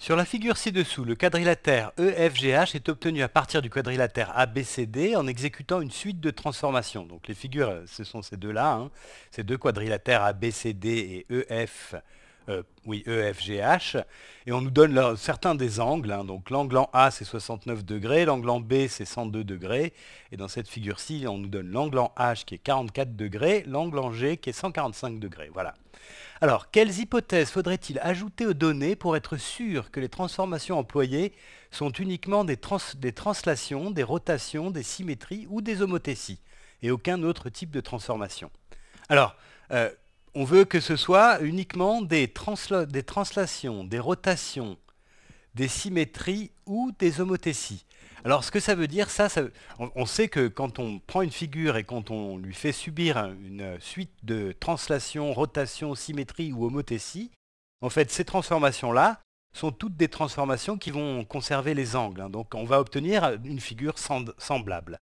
Sur la figure ci-dessous, le quadrilatère EFGH est obtenu à partir du quadrilatère ABCD en exécutant une suite de transformations. Donc les figures, euh, ce sont ces deux-là, hein. ces deux quadrilatères ABCD et EF euh, oui, EFGH, et on nous donne certains des angles. Hein. donc l'angle en A, c'est 69 degrés, l'angle en B, c'est 102 degrés, et dans cette figure-ci, on nous donne l'angle en H qui est 44 degrés, l'angle en G qui est 145 degrés. Voilà. Alors, quelles hypothèses faudrait-il ajouter aux données pour être sûr que les transformations employées sont uniquement des, des translations, des rotations, des symétries ou des homothéties, et aucun autre type de transformation Alors, euh, on veut que ce soit uniquement des, translations, des rotations, des symétries ou des homothéties. Alors ce que ça veut dire, ça, on, sait que quand on prend une figure et quand on lui fait subir une suite de translations, rotations, symétries ou homothéties, en fait ces transformations-là sont toutes des transformations qui vont conserver les angles. Hein. donc on va obtenir une figure semblable.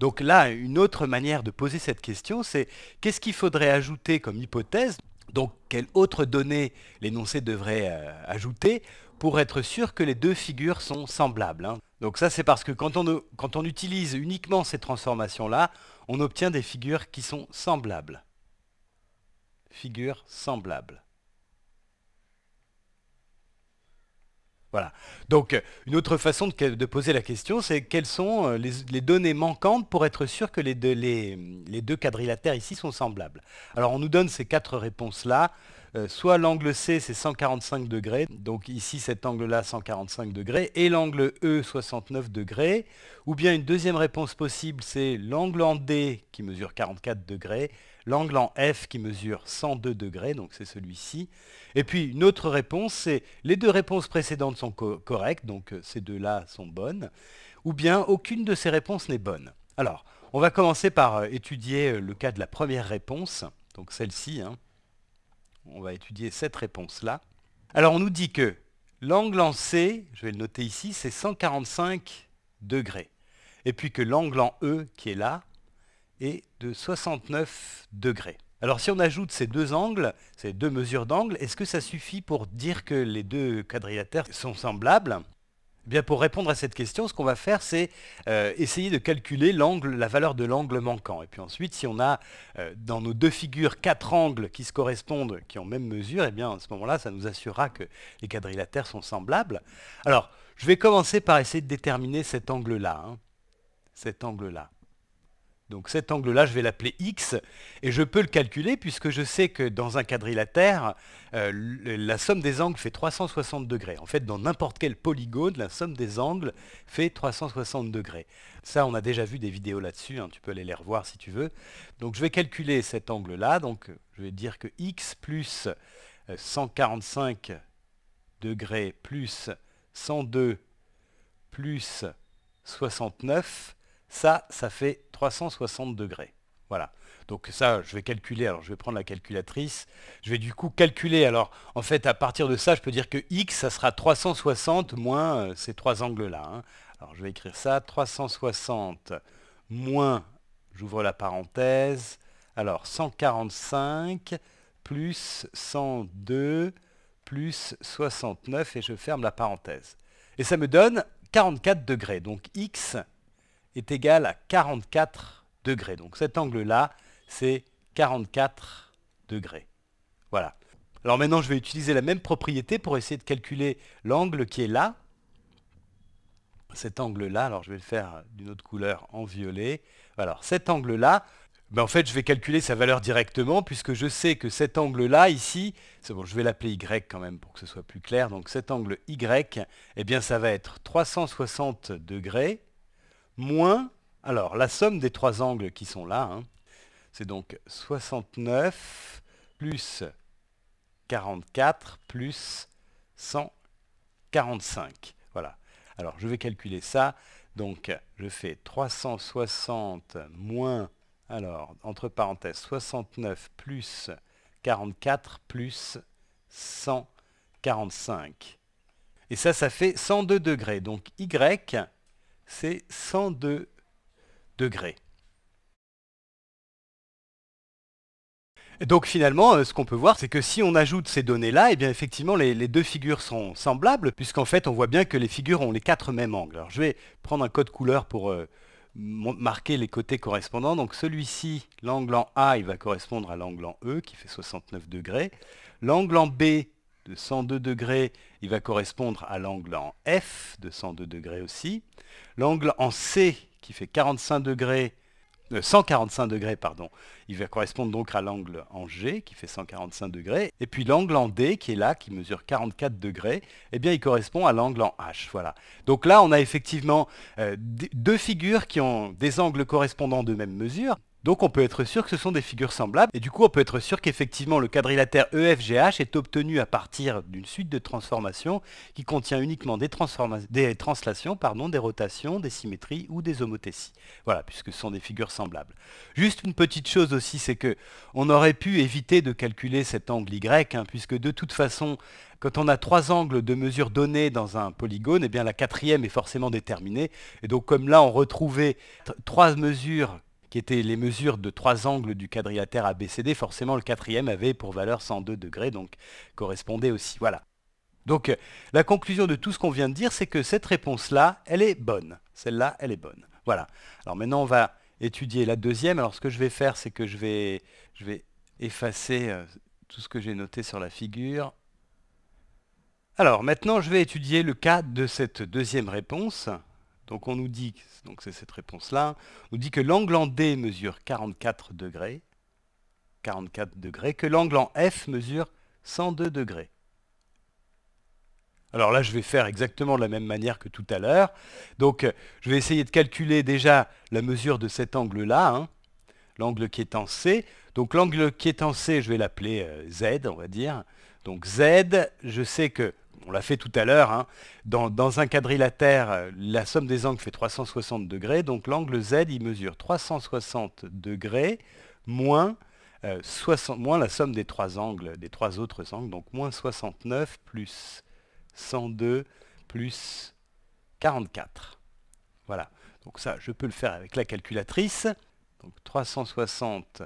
Donc là, une autre manière de poser cette question, c'est qu'est-ce qu'il faudrait ajouter comme hypothèse Donc quelles autre donnée l'énoncé devrait euh, ajouter pour être sûr que les deux figures sont semblables hein? Donc ça, c'est parce que quand on, quand on utilise uniquement ces transformations-là, on obtient des figures qui sont semblables. Figures semblables. Voilà. Donc, une autre façon de, poser la question, c'est quelles sont euh, les, données manquantes pour être sûr que les deux quadrilatères ici sont semblables Alors, on nous donne ces quatre réponses-là. Euh, soit l'angle C c'est 145 degrés, donc ici cet angle-là 145 degrés, et l'angle E 69 degrés, ou bien une deuxième réponse possible c'est l'angle en D qui mesure 44 degrés, l'angle en F qui mesure 102 degrés, donc c'est celui-ci. Et puis une autre réponse, c'est les deux réponses précédentes sont correctes, donc euh, ces deux-là sont bonnes, ou bien aucune de ces réponses n'est bonne. Alors, on va commencer par euh, étudier le cas de la première réponse, donc celle-ci. Hein. On va étudier cette réponse-là. Alors on nous dit que l'angle en C, je vais le noter ici, c'est 145 degrés. Et puis que l'angle en E, qui est là, est de 69 degrés. Alors si on ajoute ces deux angles, ces deux mesures d'angle, est-ce que ça suffit pour dire que les deux quadrilatères sont semblables pour répondre à cette question, ce qu'on va faire, c'est euh, essayer de calculer l'angle, la valeur de l'angle manquant. Et puis ensuite, si on a euh, dans nos deux figures quatre angles qui se correspondent, qui ont même mesure, eh bien, à ce moment-là, ça nous assurera que les quadrilatères sont semblables. Alors, je vais commencer par essayer de déterminer cet angle-là. Hein. cet angle-là. Donc cet angle-là, je vais l'appeler x, et je peux le calculer puisque je sais que dans un quadrilatère, euh, la somme des angles fait 360 degrés. En fait, dans n'importe quel polygone, la somme des angles fait 360 degrés. Ça, on a déjà vu des vidéos là-dessus, hein, tu peux aller les revoir si tu veux. Donc je vais calculer cet angle-là, donc je vais dire que x plus 145 euh, degrés plus 102 plus 69 ça, ça fait 360 degrés. Voilà. Donc ça, je vais calculer. Alors, je vais prendre la calculatrice. Je vais du coup calculer. Alors, en fait, à partir de ça, je peux dire que x, ça sera 360 moins euh, ces trois angles-là. Hein. Alors, je vais écrire ça. 360 moins, j'ouvre la parenthèse, alors 145 plus 102 plus 69 et je ferme la parenthèse. Et ça me donne 44 degrés. Donc x est égal à 44 degrés. Donc cet angle-là, c'est 44 degrés. Voilà. Alors maintenant, je vais utiliser la même propriété pour essayer de calculer l'angle qui est là. Cet angle-là, alors je vais le faire d'une autre couleur en violet. Alors cet angle-là, ben, en fait, je vais calculer sa valeur directement puisque je sais que cet angle-là, ici, c'est bon, je vais l'appeler Y quand même pour que ce soit plus clair. Donc cet angle Y, eh bien ça va être 360 degrés moins, alors la somme des trois angles qui sont là, hein, c'est donc 69 plus 44 plus 145. Voilà. Alors je vais calculer ça. Donc je fais 360 moins, alors entre parenthèses, 69 plus 44 plus 145. Et ça, ça fait 102 degrés. Donc Y c'est 102 degrés. donc finalement, euh, ce qu'on peut voir, c'est que si on ajoute ces données-là, eh bien effectivement, les, deux figures sont semblables, puisqu'en fait, on voit bien que les figures ont les quatre mêmes angles. Alors je vais prendre un code couleur pour euh, marquer les côtés correspondants. Donc celui-ci, l'angle en A, il va correspondre à l'angle en E, qui fait 69 degrés. L'angle en B, de 102 degrés, il va correspondre à l'angle en F de 102 degrés aussi. L'angle en C qui fait 45 degrés, 145 euh, degrés, pardon, il va correspondre donc à l'angle en G qui fait 145 degrés. Et puis l'angle en D qui est là, qui mesure 44 degrés, eh bien il correspond à l'angle en H. Voilà. Donc là, on a effectivement euh, deux figures qui ont des angles correspondants de même mesure. Donc on peut être sûr que ce sont des figures semblables, et du coup on peut être sûr qu'effectivement le quadrilatère EFGH est obtenu à partir d'une suite de transformations qui contient uniquement des, des translations, des rotations, des symétries ou des homothéties. Voilà, puisque ce sont des figures semblables. Juste une petite chose aussi, c'est que on aurait pu éviter de calculer cet angle Y, hein, puisque de toute façon, quand on a trois angles de mesure donnés dans un polygone, eh bien la quatrième est forcément déterminée. Et donc comme là on retrouvait trois mesures qui étaient les mesures de trois angles du quadrilatère ABCD, forcément le quatrième avait pour valeur 102 degrés, donc correspondait aussi. Voilà. Donc euh, la conclusion de tout ce qu'on vient de dire, c'est que cette réponse-là, elle est bonne. Celle-là, elle est bonne. Voilà. Alors maintenant, on va étudier la deuxième. Alors ce que je vais faire, c'est que je vais, je vais effacer euh, tout ce que j'ai noté sur la figure. Alors maintenant, je vais étudier le cas de cette deuxième réponse. Donc on nous dit, donc c'est cette réponse-là, on nous dit que l'angle en D mesure 44 degrés, 44 degrés, que l'angle en F mesure 102 degrés. Alors là, je vais faire exactement de la même manière que tout à l'heure. Donc, je vais essayer de calculer déjà la mesure de cet angle-là, hein. l'angle qui est en C. Donc, l'angle qui est en C, je vais l'appeler euh, Z, on va dire. Donc, Z, je sais que on l'a fait tout à l'heure, hein. dans, un quadrilatère, la somme des angles fait 360 degrés, donc l'angle Z, il mesure 360 degrés euh, moins, la somme des trois angles, des trois autres angles, donc moins 69 plus 102 plus 44. Voilà, donc ça, je peux le faire avec la calculatrice. Donc 360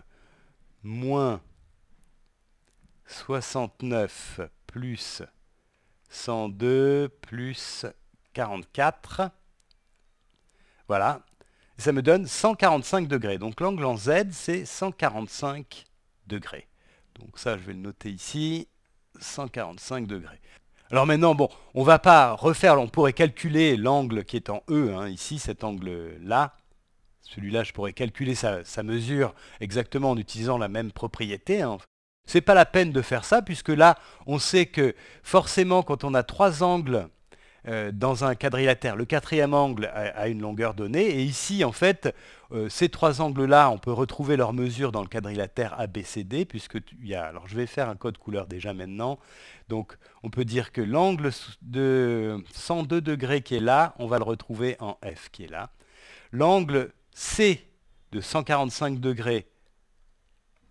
moins 69 plus 102 plus 44. Voilà. ça me donne 145 degrés. Donc l'angle en Z, c'est 145 degrés. Donc ça, je vais le noter ici. 145 degrés. Alors maintenant, bon, on va pas refaire, on pourrait calculer l'angle qui est en E, hein, ici, cet angle-là. Celui-là, je pourrais calculer sa, mesure exactement en utilisant la même propriété. Hein. C'est pas la peine de faire ça, puisque là, on sait que forcément, quand on a trois angles euh, dans un quadrilatère, le quatrième angle a, une longueur donnée, et ici, en fait, euh, ces trois angles-là, on peut retrouver leur mesure dans le quadrilatère ABCD, puisque il y a... Alors, je vais faire un code couleur déjà maintenant. Donc, on peut dire que l'angle de 102 degrés qui est là, on va le retrouver en F qui est là. L'angle C de 145 degrés,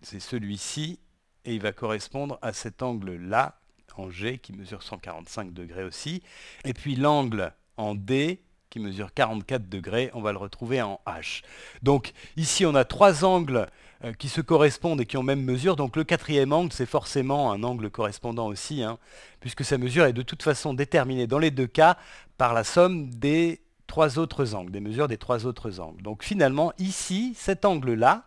c'est celui-ci, et il va correspondre à cet angle-là, en G, qui mesure 145 degrés aussi. Et puis l'angle en D, qui mesure 44 degrés, on va le retrouver en H. Donc ici, on a trois angles euh, qui se correspondent et qui ont même mesure. Donc le quatrième angle, c'est forcément un angle correspondant aussi, hein, puisque sa mesure est de toute façon déterminée dans les deux cas par la somme des trois autres angles, des mesures des trois autres angles. Donc finalement, ici, cet angle-là,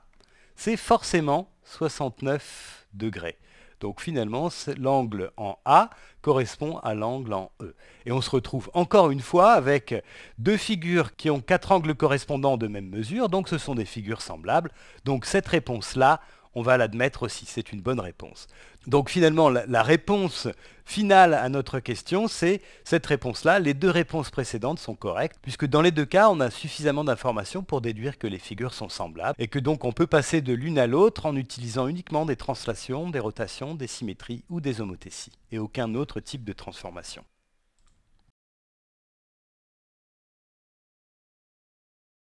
c'est forcément 69 degrés. Donc finalement, l'angle en A correspond à l'angle en E. Et on se retrouve encore une fois avec deux figures qui ont quatre angles correspondants de même mesure, donc ce sont des figures semblables. Donc cette réponse-là, on va l'admettre aussi, c'est une bonne réponse. Donc finalement, la, réponse finale à notre question, c'est cette réponse-là, les deux réponses précédentes sont correctes, puisque dans les deux cas, on a suffisamment d'informations pour déduire que les figures sont semblables, et que donc on peut passer de l'une à l'autre en utilisant uniquement des translations, des rotations, des symétries ou des homothéties, et aucun autre type de transformation.